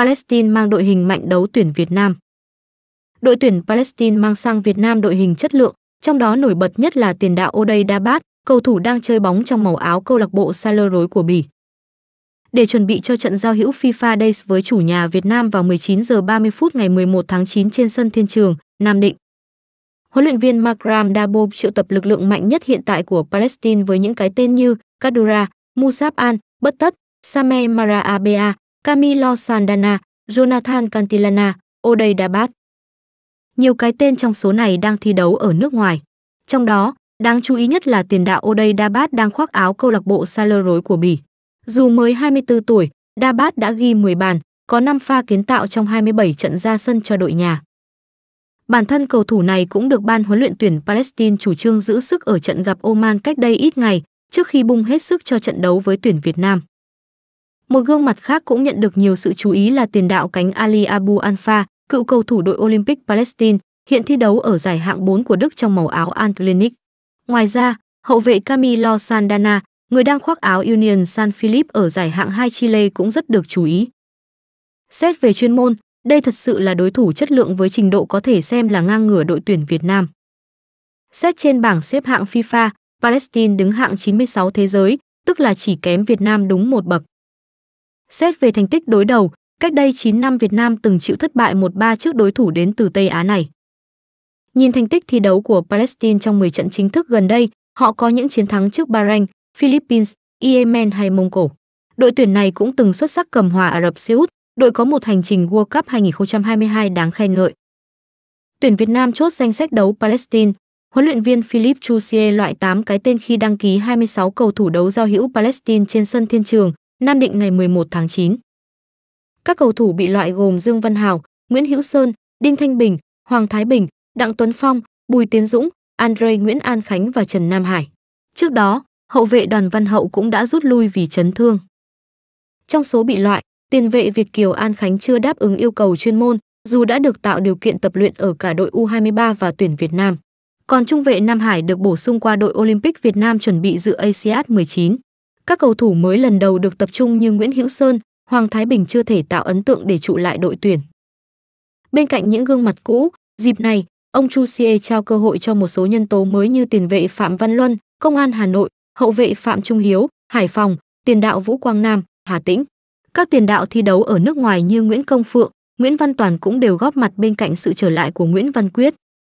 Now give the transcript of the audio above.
Palestine mang đội hình mạnh đấu tuyển Việt Nam. Đội tuyển Palestine mang sang Việt Nam đội hình chất lượng, trong đó nổi bật nhất là tiền đạo Odey Dabat, cầu thủ đang chơi bóng trong màu áo câu lạc bộ Salzburg của Bỉ. Để chuẩn bị cho trận giao hữu FIFA Days với chủ nhà Việt Nam vào 19 giờ 30 phút ngày 11 tháng 9 trên sân Thiên Trường, Nam Định. Huấn luyện viên Makram Dabo triệu tập lực lượng mạnh nhất hiện tại của Palestine với những cái tên như Kadura, Musab An, Bất Tất, Sameh Mara Abea, Camilo Sandana, Jonathan Cantilana, Odey Dabat. Nhiều cái tên trong số này đang thi đấu ở nước ngoài. Trong đó, đáng chú ý nhất là tiền đạo Odey Dabat đang khoác áo câu lạc bộ Saleroi của Bỉ. Dù mới 24 tuổi, Dabat đã ghi 10 bàn, có 5 pha kiến tạo trong 27 trận ra sân cho đội nhà. Bản thân cầu thủ này cũng được ban huấn luyện tuyển Palestine chủ trương giữ sức ở trận gặp Oman cách đây ít ngày, trước khi bung hết sức cho trận đấu với tuyển Việt Nam. Một gương mặt khác cũng nhận được nhiều sự chú ý là tiền đạo cánh Ali Abu Anfa, cựu cầu thủ đội Olympic Palestine, hiện thi đấu ở giải hạng 4 của Đức trong màu áo Antlenik. Ngoài ra, hậu vệ Camilo Sandana, người đang khoác áo Union San Philip ở giải hạng 2 Chile cũng rất được chú ý. Xét về chuyên môn, đây thật sự là đối thủ chất lượng với trình độ có thể xem là ngang ngửa đội tuyển Việt Nam. Xét trên bảng xếp hạng FIFA, Palestine đứng hạng 96 thế giới, tức là chỉ kém Việt Nam đúng một bậc. Xét về thành tích đối đầu, cách đây 9 năm Việt Nam từng chịu thất bại 1-3 trước đối thủ đến từ Tây Á này. Nhìn thành tích thi đấu của Palestine trong 10 trận chính thức gần đây, họ có những chiến thắng trước Bahrain, Philippines, Yemen hay Mông Cổ. Đội tuyển này cũng từng xuất sắc cầm hòa Ả Rập Xê Út, đội có một hành trình World Cup 2022 đáng khen ngợi. Tuyển Việt Nam chốt danh sách đấu Palestine, huấn luyện viên Philip Chusie loại 8 cái tên khi đăng ký 26 cầu thủ đấu giao hữu Palestine trên sân Thiên Trường, Nam Định ngày 11 tháng 9. Các cầu thủ bị loại gồm Dương Văn Hào, Nguyễn Hữu Sơn, Đinh Thanh Bình, Hoàng Thái Bình, Đặng Tuấn Phong, Bùi Tiến Dũng, Andre Nguyễn An Khánh và Trần Nam Hải. Trước đó, hậu vệ Đoàn Văn Hậu cũng đã rút lui vì chấn thương. Trong số bị loại, tiền vệ Việt Kiều An Khánh chưa đáp ứng yêu cầu chuyên môn, dù đã được tạo điều kiện tập luyện ở cả đội U23 và tuyển Việt Nam. Còn trung vệ Nam Hải được bổ sung qua đội Olympic Việt Nam chuẩn bị dự ASEAN 19. Các cầu thủ mới lần đầu được tập trung như Nguyễn Hữu Sơn, Hoàng Thái Bình chưa thể tạo ấn tượng để trụ lại đội tuyển. Bên cạnh những gương mặt cũ, dịp này, ông Chu Sie trao cơ hội cho một số nhân tố mới như tiền vệ Phạm Văn Luân, Công an Hà Nội, hậu vệ Phạm Trung Hiếu, Hải Phòng, tiền đạo Vũ Quang Nam, Hà Tĩnh. Các tiền đạo thi đấu ở nước ngoài như Nguyễn Công Phượng, Nguyễn Văn Toàn cũng đều góp mặt bên cạnh sự trở lại của Nguyễn Văn Quyết.